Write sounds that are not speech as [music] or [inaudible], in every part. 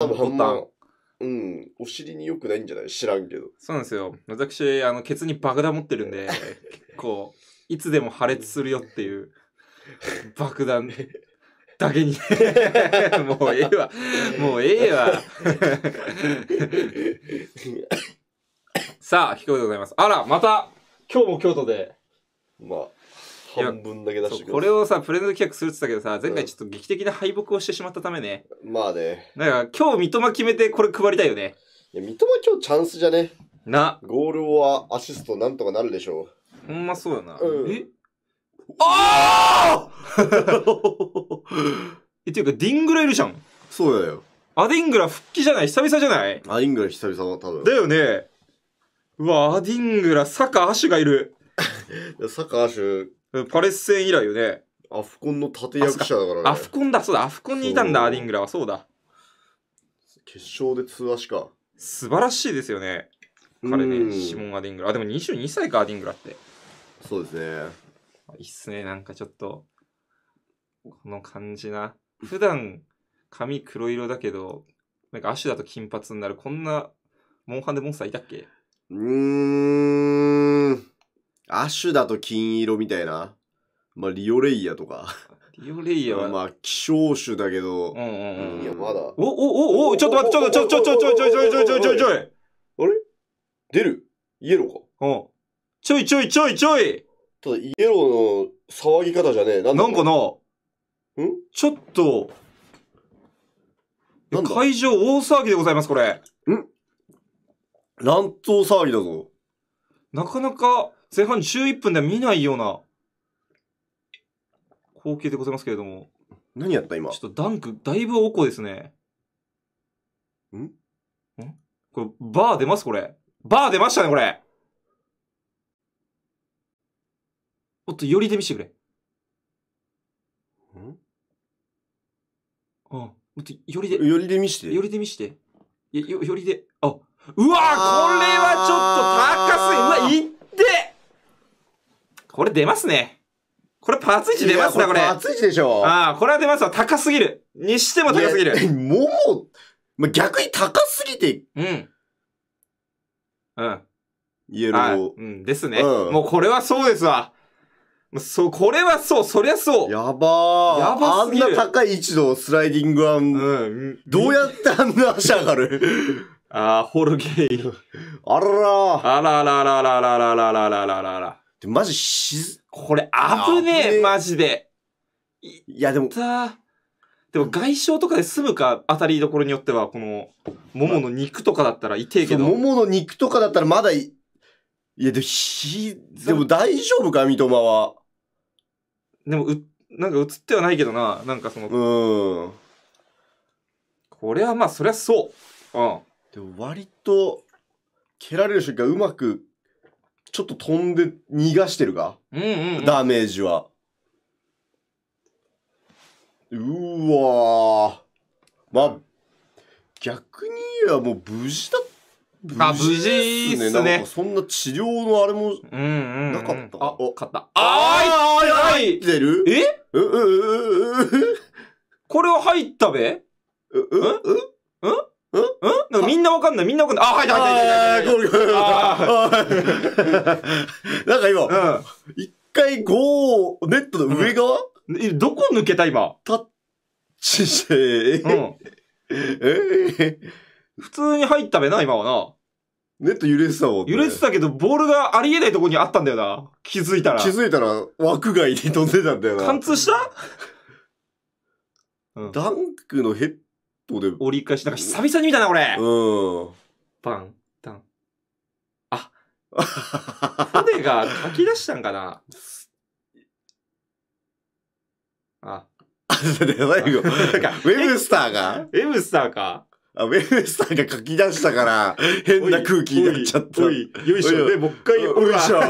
多分あんうん、お尻によくないんじゃない知らんけど。そうなんですよ。私、あの、ケツに爆弾持ってるんで、[laughs] 結構、いつでも破裂するよっていう、[laughs] 爆弾だけに [laughs] もうええわ。もうええわ。さあ、聞こでございます。あら、また、今日も京都で。まあ。半分だけ出してくだこれをさプレゼント企画するって言ったけどさ前回ちょっと劇的な敗北をしてしまったためね、まあねだから今日三笘決めてこれ配りたいよねいや三笘今日チャンスじゃねなゴールはアシストなんとかなるでしょうほんまそうだな、うん、えああ [laughs] っていうかディングラいるじゃんそうだよアディングラ復帰じゃない久々じゃないアディングラ久々だ多分だよねうわアディングラサカアシュがいる [laughs] サカアシュパレス戦以来よね。アフコンの立役者だからね。アフコンだ、そうだ、アフコンにいたんだ、アディングラは、そうだ。決勝で通話しか。素晴らしいですよね。彼ね、シモン・アディングラ。あ、でも22歳か、アディングラって。そうですね。いいっすね、なんかちょっと、この感じな。普段、髪黒色だけど、なんか足だと金髪になる、こんな、モンハンでモンスターいたっけうーん。アッシュだと金色みたいな。まあ、リオレイヤとか。リオレイヤは。まあ、希少種だけど。うんうんうん。いや、まだ。お、お、お、お、ちょっと待って、ちょっと、ちょ、ちょ、ちょ、ちょ、ちょ、ちょ、ちょ、ちょ、ちょ、ちょい。あれ出るイエローか。うん。ちょいちょいちょいちょいただ、イエローの騒ぎ方じゃねえ。なんなんかな。んちょっと。会場大騒ぎでございます、これ。ん乱闘騒ぎだぞ。なかなか、前半11分では見ないような光景でございますけれども。何やった今。ちょっとダンク、だいぶおこですね。んんこれ、バー出ますこれ。バー出ましたね、これ。おっと、よりで見せてくれ。んあ、もっと、よりで。寄りで見して。寄りで見して。よ、りで。あ、うわこれはちょっと高すぎ。うわ、いっこれ出ますね。これパーツ置出ますな、これ。パーツ置でしょ。ああ、これは出ますわ。高すぎる。にしても高すぎる。もう、まあ、逆に高すぎて。うん。うん。イエロー。うん、ですね、うん、もうこれはそうですわ。そう、これはそう、そりゃそう。やばー。やばすぎる。あんな高い位置のスライディングアド。うん、どうやってあんな足上がるあー、ホルゲイ。あららあらららららららららららら。で、マジし、ず、これ危ねえ、マジで。いや、でも。でも外傷とかで済むか当たりどころによっては、この、ももの肉とかだったら痛いけど。ももの肉とかだったらまだい、いや、でも、ひ、でも大丈夫か、三笘は。でも、う、なんか映ってはないけどな、なんかその。うん。これはまあ、そりゃそう。うん。でも割と、蹴られる瞬間うまくちょっと飛んで逃がしてるが、うんうんうん、ダメージは。うわまあ、逆に言えばもう無事だ無事ですね。すねなんかそんな治療のあれもなかった。うんうんうん、あ、お、勝った。あーあー入ってるえうううううこれは入ったべううううんうんんみんなわかんない、みんなわかんない。あ、はいはいはいはい。なんか今、一回ゴー、ネットの上側え、どこ抜けた今。タッチして、え普通に入ったべな、今はな。ネット揺れてたもん、ね、揺れてたけど、ボールがありえないとこにあったんだよな。気づいたら。気づいたら、枠外に飛んでたんだよな。貫通したうん、ダンクのヘットで。折り返し、なんか久々に見たな、これ。うん。パン、タン。あ、船が書き出したんかな。あ。あ、最後。ウェブスターがウェブスターか。あ、ウェブスターが書き出したから、変な空気になっちゃった。い、いよいしょ。で、もう一回、よいしょ。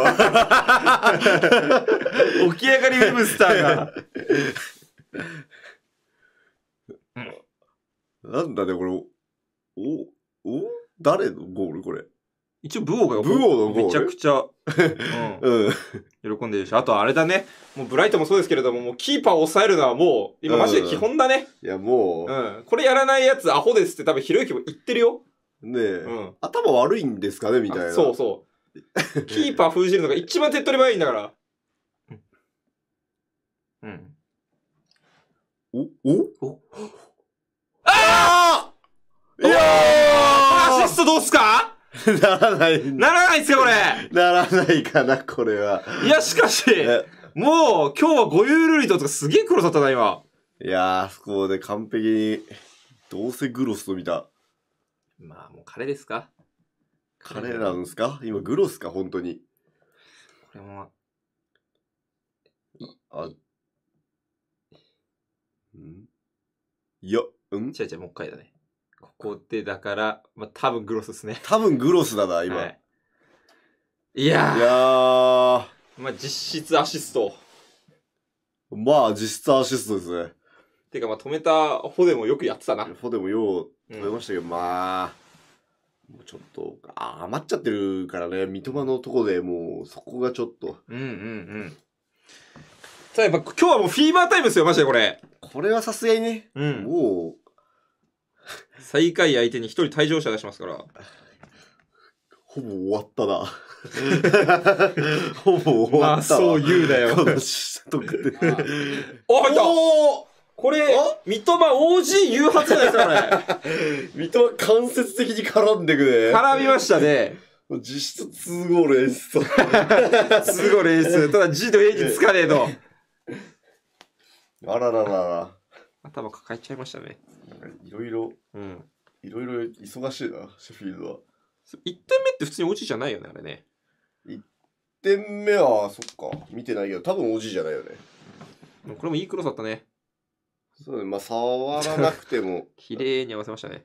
起き上がりウェブスターが。なんだね、これ、お、お誰のゴールこれ。一応、ブオがブオのめちゃくちゃ、[laughs] うん、喜んでるし、あとあれだね、もうブライトもそうですけれども、もうキーパーを抑えるのはもう、今マジで基本だね。いや、もう、うん。これやらないやつアホですって多分、ひろゆきも言ってるよ。ねえ、うん、頭悪いんですかねみたいな。そうそう。[laughs] キーパー封じるのが一番手っ取り早いんだから。うん。お、おおいやーアシストどうすかならない。ならないっすか、これ。ならないかな、これは。いや、しかし、もう、今日は五ユールリとかすげえ黒さったな、今。いやー、あそこで完璧に、どうせグロスと見た。まあ、もう彼ですか彼なんですか今、グロスか、本当に。これも、あ、んいや。うん違う違う、もう一回だね。ここで、だから、まあ、多分グロスですね。多分グロスだな、今。はい、いやいやまあ、実質アシスト。まあ、実質アシストですね。てか、まあ、止めたフォデもよくやってたな。フォデもよう止めましたけど、うん、まあ、もうちょっと、余っちゃってるからね、三笘のとこでもう、そこがちょっと。うんうんうん。さあやっぱ今日はもうフィーバータイムですよ、マジでこれ。これはさすがにね、うんもう、最下位相手に一人退場者出しますから。ほぼ終わったな。ほぼ終わったわ。まあそう言うなよこの下とくて。おたこれ、三笘 OG 誘発じゃないですか、これ。三笘間接的に絡んでくれ。ね。絡みましたね。実質2合ール演出。すごレース。ただ、G と A につかねえと。あらららら。頭抱えちゃいましたね。いろいろ、うん。いろいろ忙しいな、シェフィールドは。1点目って普通にオチじゃないよね、あれね。1点目は、そっか、見てないけど、多分オジじゃないよね。これもいいクロスだったね。そうね、まあ、触らなくても。[laughs] 綺麗に合わせましたね。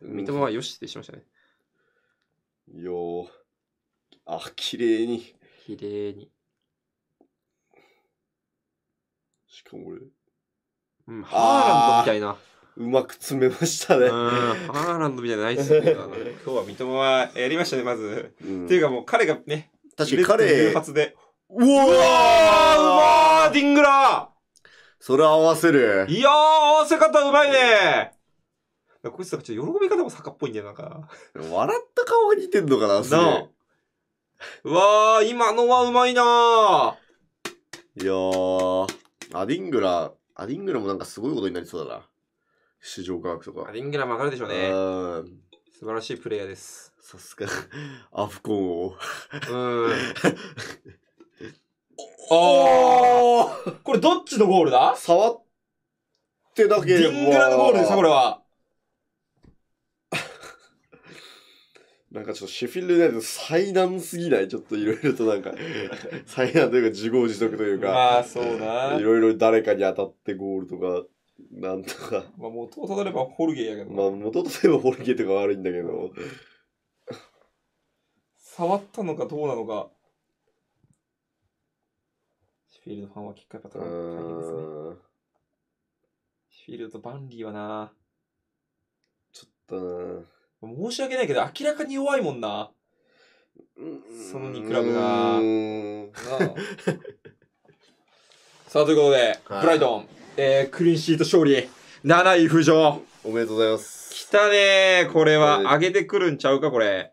三笘はよしってしましたね。よーあ、綺麗に。綺麗に。しかも俺、うん、ハーランドみたいな。うまく詰めましたね。ハーランドみたいなナイス今日は三笘はやりましたね、まず。うん、っていうかもう彼がね、確かに彼。うわーうまーディングラーそれ合わせる。いやー合わせ方うまいねこいつなんかちょっと喜び方も坂っぽいんだよ、なんか。笑った顔が似てんのかな、それ。うわー、今のはうまいないやー。アディングラ、アディングラもなんかすごいことになりそうだな。市場価格とか。アディングラも上がるでしょうね。うん素晴らしいプレイヤーです。さすが、アフコンを。うん。[laughs] おおこれどっちのゴールだ触ってだけで。ディングラのゴールですよ、これは。なんかちょっとシェフィールド・ナイテ災難すぎないちょっといろいろとなんか [laughs] 災難というか自業自得というか。まあそうな。いろいろ誰かに当たってゴールとか、なんとか。まあ元とたどればホルゲーやけどまあ元とたればホルゲーとか悪いんだけど。触ったのかどうなのか。シェフィールドファンは結果やっぱ大変ですね。シェフィールドとバンリーはな。ちょっとな。申し訳ないけど、明らかに弱いもんな。その2クラブが。[laughs] さあ、ということで、はいブライトン、えー、クリーンシート勝利、7位浮上。おめでとうございます。来たねー。これは、上げてくるんちゃうか、これ。